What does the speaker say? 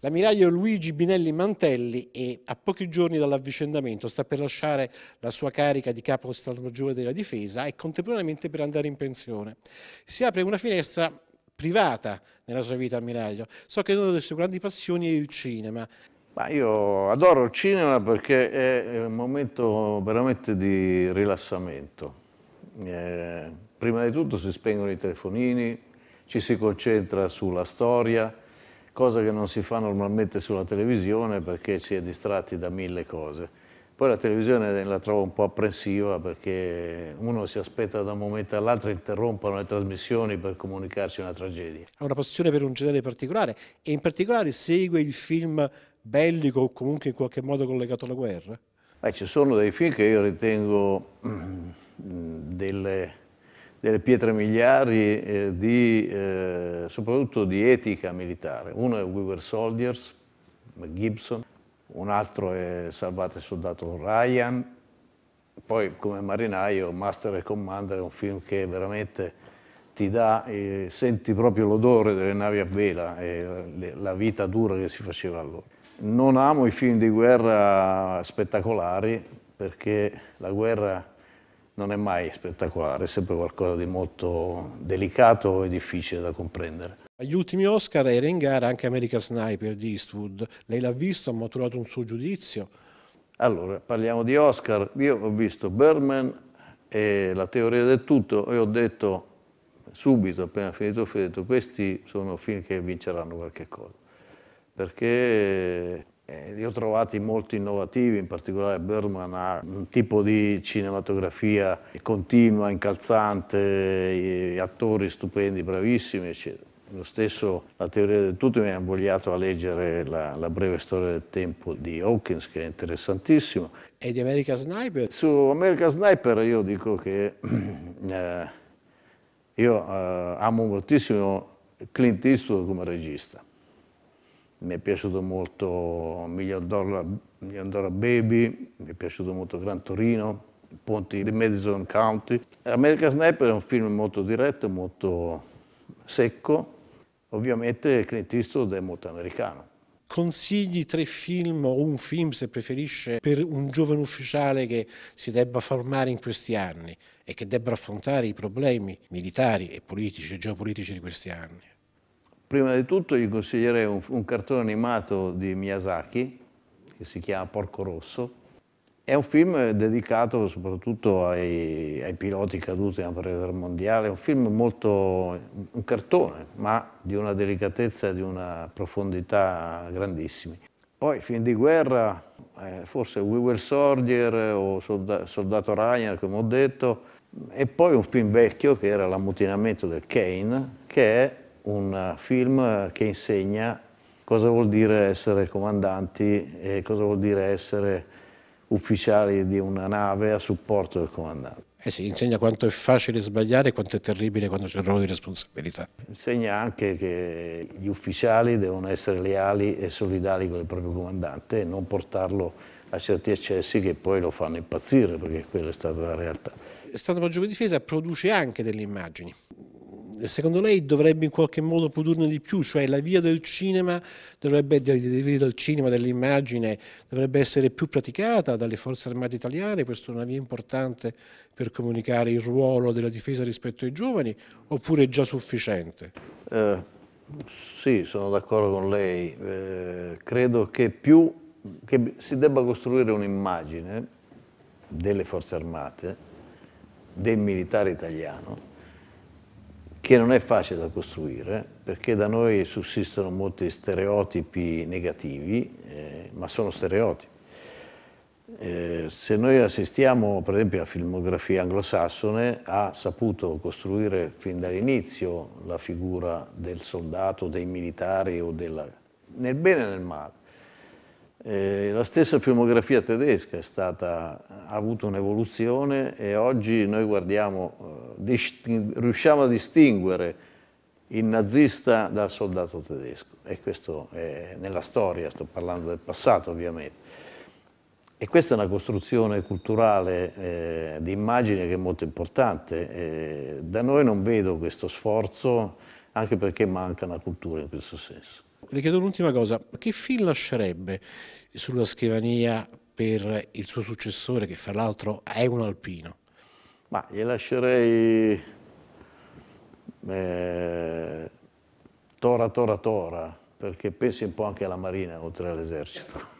L'ammiraglio Luigi Binelli Mantelli è a pochi giorni dall'avvicendamento, sta per lasciare la sua carica di capo stato maggiore della difesa e contemporaneamente per andare in pensione. Si apre una finestra privata nella sua vita ammiraglio. So che una delle sue grandi passioni è il cinema. Ma io adoro il cinema perché è un momento veramente di rilassamento. Eh, prima di tutto si spengono i telefonini, ci si concentra sulla storia, cosa che non si fa normalmente sulla televisione perché si è distratti da mille cose. Poi la televisione la trovo un po' apprensiva perché uno si aspetta da un momento all'altro interrompano le trasmissioni per comunicarci una tragedia. Ha una passione per un genere particolare e in particolare segue il film bellico o comunque in qualche modo collegato alla guerra? Beh, ci sono dei film che io ritengo mm, delle delle pietre miliari eh, di, eh, soprattutto di etica militare. Uno è We Were Soldiers, Gibson, un altro è Salvate il soldato Ryan, poi come marinaio Master e Commander è un film che veramente ti dà, eh, senti proprio l'odore delle navi a vela e la vita dura che si faceva allora. Non amo i film di guerra spettacolari perché la guerra non è mai spettacolare, è sempre qualcosa di molto delicato e difficile da comprendere. Agli ultimi Oscar era in gara anche America Sniper di Eastwood. Lei l'ha visto, ha maturato un suo giudizio? Allora, parliamo di Oscar. Io ho visto Berman e la teoria del tutto e ho detto subito, appena finito il film, questi sono film che vinceranno qualche cosa. Perché ho trovati molto innovativi, in particolare Bergman ha un tipo di cinematografia continua, incalzante, attori stupendi, bravissimi, eccetera. Lo stesso, la teoria del tutto mi ha invogliato a leggere la, la, breve storia del tempo di Hawkins, che è interessantissimo. E di America Sniper? Su America Sniper io dico che eh, io eh, amo moltissimo Clint Eastwood come regista mi è piaciuto molto Million Dollar, Million Dollar Baby, mi è piaciuto molto Gran Torino, Ponti di Madison County. American Sniper è un film molto diretto, molto secco. Ovviamente Clint Eastwood è molto americano. Consigli tre film o un film, se preferisce, per un giovane ufficiale che si debba formare in questi anni e che debba affrontare i problemi militari e politici e geopolitici di questi anni? Prima di tutto gli consiglierei un, un cartone animato di Miyazaki, che si chiama Porco Rosso. È un film dedicato soprattutto ai, ai piloti caduti nella Prima Guerra Mondiale, è un film molto, un cartone, ma di una delicatezza e di una profondità grandissimi. Poi film di guerra, eh, forse We Will Soldier o Solda Soldato Ryan, come ho detto, e poi un film vecchio che era L'ammutinamento del Kane, che è un eh, film eh, che insegna cosa vuol dire essere comandanti e cosa vuol dire essere ufficiali di una nave a supporto del comandante. Eh sì, insegna quanto è facile sbagliare e quanto è terribile quando c'è un ruolo di responsabilità. Insegna anche che gli ufficiali devono essere leali e solidali con il proprio comandante e non portarlo a certi eccessi che poi lo fanno impazzire, perché quella è stata la realtà. Stato Maggiore di Difesa produce anche delle immagini secondo lei dovrebbe in qualche modo produrne di più, cioè la via del cinema, dovrebbe, del cinema, dell'immagine, dovrebbe essere più praticata dalle forze armate italiane, questa è una via importante per comunicare il ruolo della difesa rispetto ai giovani, oppure è già sufficiente? Eh, sì, sono d'accordo con lei, eh, credo che più che si debba costruire un'immagine delle forze armate, del militare italiano, che non è facile da costruire perché da noi sussistono molti stereotipi negativi, eh, ma sono stereotipi. Eh, se noi assistiamo per esempio alla filmografia anglosassone ha saputo costruire fin dall'inizio la figura del soldato, dei militari o della... nel bene e nel male. Eh, la stessa filmografia tedesca stata, ha avuto un'evoluzione e oggi noi guardiamo, eh, riusciamo a distinguere il nazista dal soldato tedesco e questo è nella storia, sto parlando del passato ovviamente. E questa è una costruzione culturale eh, di immagine che è molto importante. Eh, da noi non vedo questo sforzo, anche perché manca una cultura in questo senso le chiedo un'ultima cosa, che film lascerebbe sulla scrivania per il suo successore, che fra l'altro è un alpino? Ma gli lascerei eh, Tora Tora Tora, perché pensi un po' anche alla Marina oltre all'esercito.